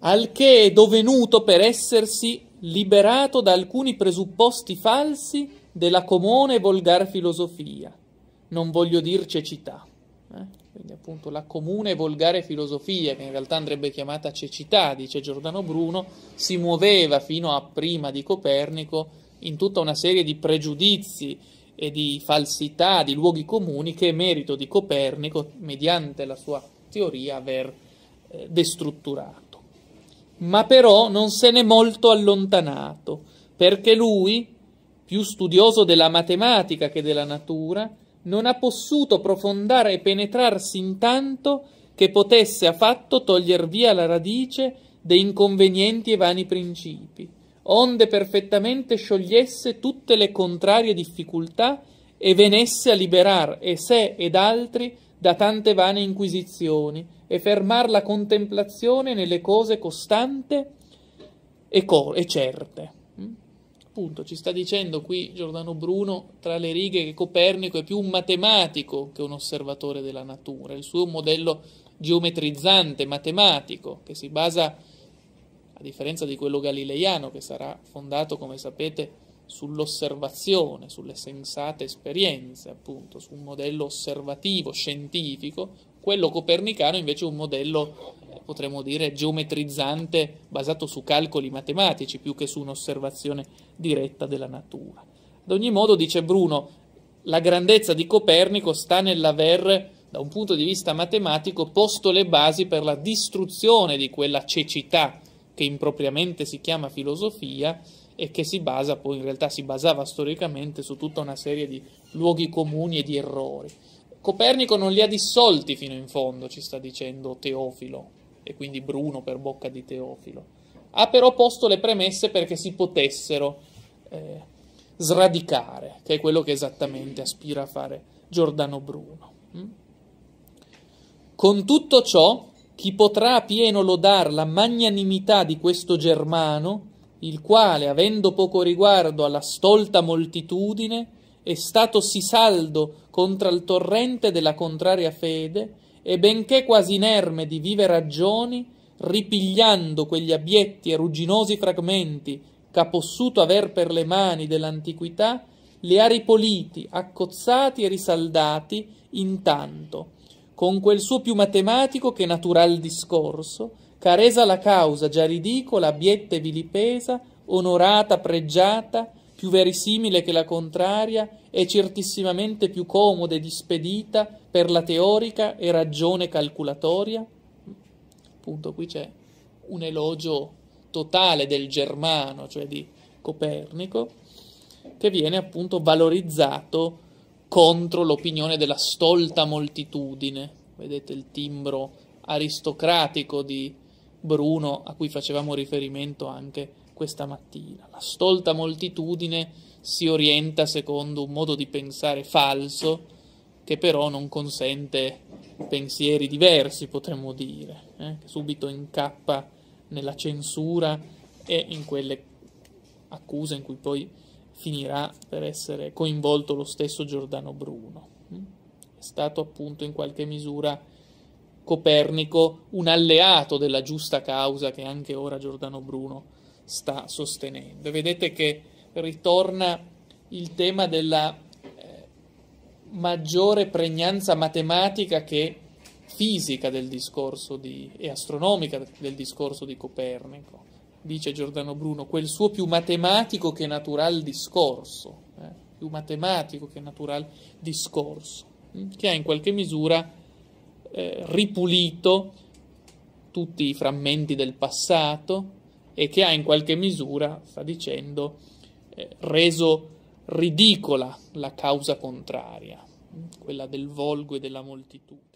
al che è dovenuto per essersi liberato da alcuni presupposti falsi della comune e volgar filosofia, non voglio dir cecità. Eh? Quindi appunto la comune e volgare filosofia, che in realtà andrebbe chiamata cecità, dice Giordano Bruno, si muoveva fino a prima di Copernico in tutta una serie di pregiudizi e di falsità, di luoghi comuni che è merito di Copernico, mediante la sua teoria, aver eh, destrutturato ma però non se n'è molto allontanato, perché lui, più studioso della matematica che della natura, non ha possuto profondare e penetrarsi in tanto che potesse affatto toglier via la radice dei inconvenienti e vani principi, onde perfettamente sciogliesse tutte le contrarie difficoltà e venesse a liberar e sé ed altri da tante vane inquisizioni e fermar la contemplazione nelle cose costante e, co- e certe. Mm? Appunto, ci sta dicendo qui Giordano Bruno tra le righe che Copernico è più un matematico che un osservatore della natura, il suo modello geometrizzante, matematico, che si basa, a differenza di quello galileiano, che sarà fondato, come sapete, sull'osservazione, sulle sensate esperienze, appunto, su un modello osservativo, scientifico, quello copernicano invece è un modello, eh, potremmo dire, geometrizzante, basato su calcoli matematici più che su un'osservazione diretta della natura. Ad ogni modo, dice Bruno, la grandezza di Copernico sta nell'aver da un punto di vista matematico, posto le basi per la distruzione di quella cecità che impropriamente si chiama filosofia e che si basa poi in realtà si basava storicamente su tutta una serie di luoghi comuni e di errori. Copernico non li ha dissolti fino in fondo, ci sta dicendo Teofilo, e quindi Bruno per bocca di Teofilo. Ha però posto le premesse perché si potessero eh, sradicare, che è quello che esattamente aspira a fare Giordano Bruno. Mm? Con tutto ciò, chi potrà pieno lodar la magnanimità di questo germano, il quale, avendo poco riguardo alla stolta moltitudine, è stato sì saldo contra il torrente della contraria fede, e benché quasi inerme di vive ragioni, ripigliando quegli abietti e rugginosi fragmenti ch'ha possuto aver per le mani dell'antiquità, li ha ripoliti, accozzati e risaldati intanto, con quel suo più matematico che natural discorso, caresa la causa già ridicola, abietta e vilipesa, onorata, pregiata, più verisimile che la contraria e certissimamente più comoda ed ispedita per la teorica e ragione calcolatoria? Appunto, qui c'è un elogio totale del germano, cioè di Copernico, che viene appunto valorizzato contro l'opinione della stolta moltitudine. Vedete il timbro aristocratico di Bruno a cui facevamo riferimento anche questa mattina. La stolta moltitudine si orienta secondo un modo di pensare falso che però non consente pensieri diversi, potremmo dire, eh? subito incappa nella censura e in quelle accuse in cui poi finirà per essere coinvolto lo stesso Giordano Bruno. Mm? È stato appunto in qualche misura Copernico un alleato della giusta causa che anche ora Giordano Bruno sta sostenendo. Vedete che ritorna il tema della eh, maggiore pregnanza matematica che fisica del discorso di, e astronomica del discorso di Copernico dice Giordano Bruno, quel suo più matematico che natural discorso, eh? più matematico che natural discorso, mm, che ha in qualche misura eh, ripulito tutti i frammenti del passato e che ha in qualche misura, sta dicendo, eh, reso ridicola la causa contraria, mm, quella del volgo e della moltitudine.